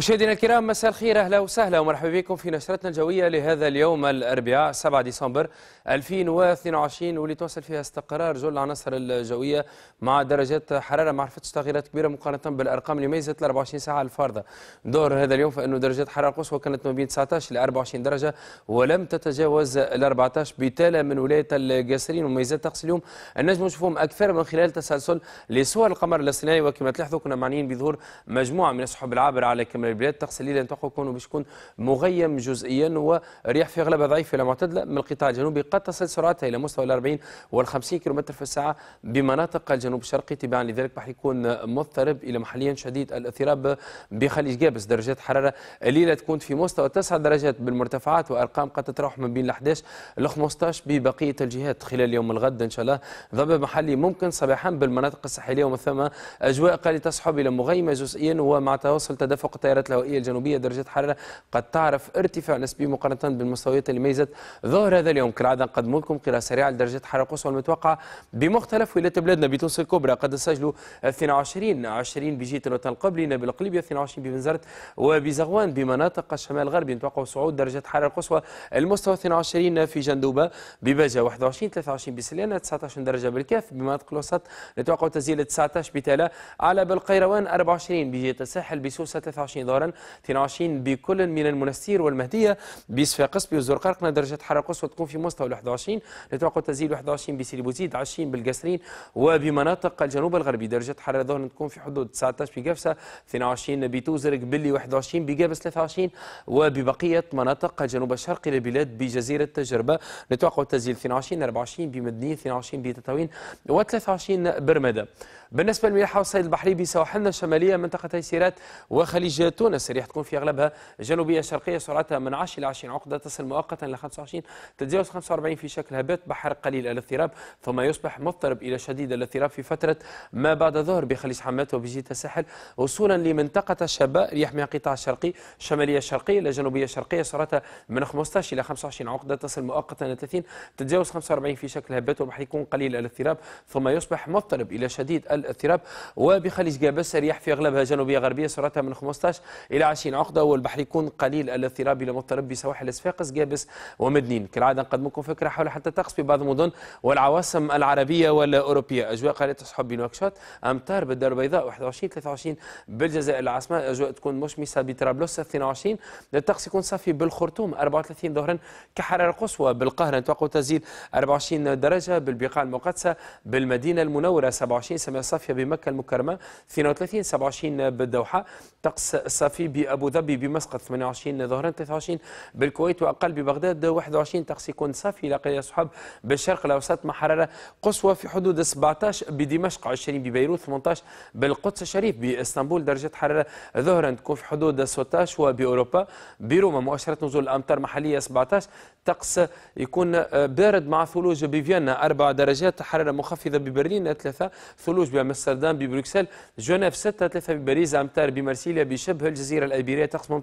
مشاهدينا الكرام مساء الخير اهلا وسهلا ومرحبا بكم في نشرتنا الجويه لهذا اليوم الاربعاء 7 ديسمبر 2022 واللي توصل فيها استقرار جل العناصر الجويه مع درجات حراره ما عرفتش تغييرات كبيره مقارنه بالارقام اللي ميزت ال 24 ساعه الفارضه دور هذا اليوم فانه درجات حراره القصوى كانت ما بين 19 ل 24 درجه ولم تتجاوز ال 14 بتالا من ولايه القاسرين وميزات طقس اليوم النجم نشوفهم اكثر من خلال تسلسل لصور القمر الاصطناعي وكما تلاحظوا كنا معنيين بظهور مجموعه من السحب العابره على كم البلاد الطقس الليله نتوقع يكون باش يكون مغيم جزئيا ورياح في اغلبها ضعيفه الى معتدله من القطاع الجنوبي قد تصل سرعتها الى مستوى ال 40 وال 50 كم في الساعه بمناطق الجنوب الشرقي تباعا لذلك راح يكون مضطرب الى محليا شديد الاضطراب بخليج جابس درجات حراره الليله تكون في مستوى 9 درجات بالمرتفعات وارقام قد تتراوح ما بين ال 11 ل 15 ببقيه الجهات خلال يوم الغد ان شاء الله ضباب محلي ممكن صباحا بالمناطق الساحليه ومن ثم اجواء قليله تصحب الى مغيمه جزئيا ومع تواصل تدفق التيارات السيارات الهوائية الجنوبية درجات حرارة قد تعرف ارتفاع نسبي مقارنة بالمستويات اللي ميزت ظهر هذا اليوم كالعادة نقدم لكم قراءة سريعة لدرجات الحرارة القصوى المتوقعة بمختلف ولايات بلادنا بتونس الكبرى قد سجلوا 22 20 بجيت الوطن القبلي نبي القليبي 22 ببنزرت وبزغوان بمناطق الشمال الغربي نتوقع صعود درجات الحرارة القصوى المستوى 22 في جندوبة بباجة 21 23 بسليانة 19 درجة بالكاف بمناطق الوسط نتوقع تسجيل 19 بتالا على بالقيروان 24 بجيت الساحل بسوسة 23 22 دارا 22 بكل من المنستير والمهدية بصفاقس قسبي درجة حرارة قصوى تكون في مستوى 21 نتوقع تزيد 21 بسيري بوزيد 20 بالقسرين وبمناطق الجنوب الغربي درجة حرارة ظهر تكون في حدود 19 بقفصة 22 بتوزرق بلي 21 بقابس 23 وببقية مناطق الجنوب الشرقي للبلاد بجزيرة تجربة نتوقع تزيد 22 24 بمدني 22 بتطاوين و23 برمدة بالنسبة للملاحة والصيد البحري بسواحلنا الشمالية منطقة سيرات وخليج تونس ريح تكون في أغلبها جنوبية شرقية سرعتها من 10 إلى 20 عقدة تصل مؤقتا إلى 25 تتجاوز 45 في شكل هبات بحر قليل الاضطراب ثم يصبح مضطرب إلى شديد الاضطراب في فترة ما بعد ظهر بخليج حماته وبجيت الساحل وصولا لمنطقة الشباء ريح من القطاع الشرقي الشمالية الشرقية إلى جنوبية شرقية سرعتها من 15 إلى 25 عقدة تصل مؤقتا إلى 30 تتجاوز 45 في شكل هبات وبحر يكون قليل الاضطراب ثم يصبح مضطرب إلى شديد الاضطراب وبخليج جابس رياح في أغلبها جنوبية غربية سرعتها من 15 15 الى 20 عقده والبحر يكون قليل الاضطراب الى مضطرب بسواحل صفاقس جابس ومدنين كالعاده نقدمكم فكره حول حتى الطقس في بعض المدن والعواصم العربيه والاوروبيه اجواء قليله تصحب بنواكشوط امطار بالدار البيضاء 21 23 بالجزائر العاصمه اجواء تكون مشمسه بطرابلس 22 الطقس يكون صافي بالخرطوم 34 ظهرا كحراره قصوى بالقاهره نتوقع تزيد 24 درجه بالبقاع المقدسه بالمدينه المنوره 27 سماء صافيه بمكه المكرمه 32 27 بالدوحه طقس الصافي بأبو ظبي بمسقط 28 ظهرا 23 بالكويت وأقل ببغداد 21 طقس يكون صافي لقي صحاب بالشرق الأوسط مع حرارة قصوى في حدود 17 بدمشق 20 ببيروت 18 بالقدس الشريف باسطنبول درجة حرارة ظهرا تكون في حدود 16 وبأوروبا بروما مؤشرة نزول الأمطار محلية 17 طقس يكون بارد مع ثلوج بفيينا 4 درجات حرارة مخفضة ببرلين 3 ثلوج بأمستردام ببروكسل جنيف 6 3 بباريس أمتار بمارسيليا بشب بهالجزيره الجزيرة الأيبيرية تقسم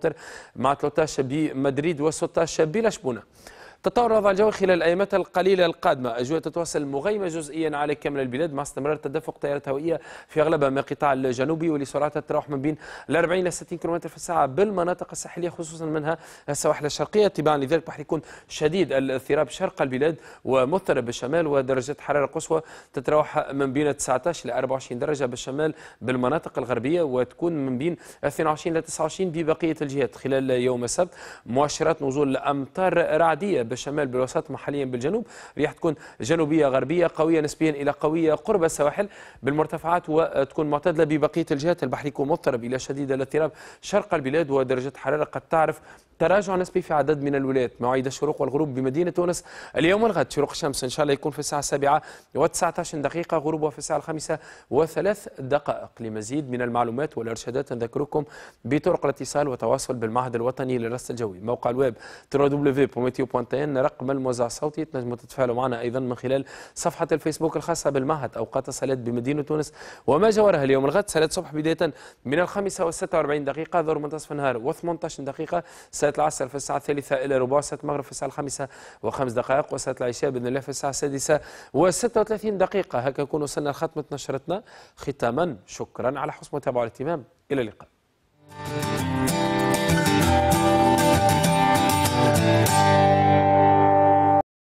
مع 13 بمدريد و 16 بلشبونة تطور الوضع الجوي خلال الأيام القليلة القادمة أجواء تتواصل مغيمة جزئيا على كامل البلاد مع استمرار تدفق تيارات هوائية في أغلب ما القطاع الجنوبي ولسرعات تتراوح من بين 40 إلى 60 كم في الساعة بالمناطق الساحلية خصوصا منها السواحل الشرقية تباعا لذلك راح يكون شديد الاضطراب شرق البلاد ومضطرب بالشمال ودرجات حرارة قصوى تتراوح من بين 19 إلى 24 درجة بالشمال بالمناطق الغربية وتكون من بين 22 إلى 29 ببقية الجهات خلال يوم السبت مؤشرات نزول أمطار رعدية بالشمال بالوسط محليا بالجنوب رياح تكون جنوبية غربية قوية نسبيا إلى قوية قرب السواحل بالمرتفعات وتكون معتدلة ببقية الجهات البحر يكون مضطرب إلى شديد الاضطراب شرق البلاد ودرجة الحرارة قد تعرف تراجع نسبي في عدد من الولايات مواعيد الشروق والغروب بمدينة تونس اليوم والغد شروق الشمس إن شاء الله يكون في الساعة 7 و19 دقيقة غروبها في الساعة الخامسة وثلاث دقائق لمزيد من المعلومات والإرشادات نذكركم بطرق الاتصال وتواصل بالمعهد الوطني للرصد الجوي موقع الويب www.meteo.tv لأن رقم الموزع الصوتي تنجموا تتفاعلوا معنا أيضا من خلال صفحة الفيسبوك الخاصة بالمعهد أوقات الصلاه بمدينة تونس وما جوارها اليوم الغد صلاة الصبح بداية من الخامسة و46 دقيقة ظهر منتصف النهار و18 دقيقة صلاة العصر في الساعة الثالثة إلى ربع صلاة المغرب في الساعة الخامسة وخمس دقائق وصلاة العشاء بإذن الله في الساعة السادسة و36 دقيقة هكا نكون وصلنا لختمة نشرتنا ختاما شكرا على حسن متابعة والاهتمام إلى اللقاء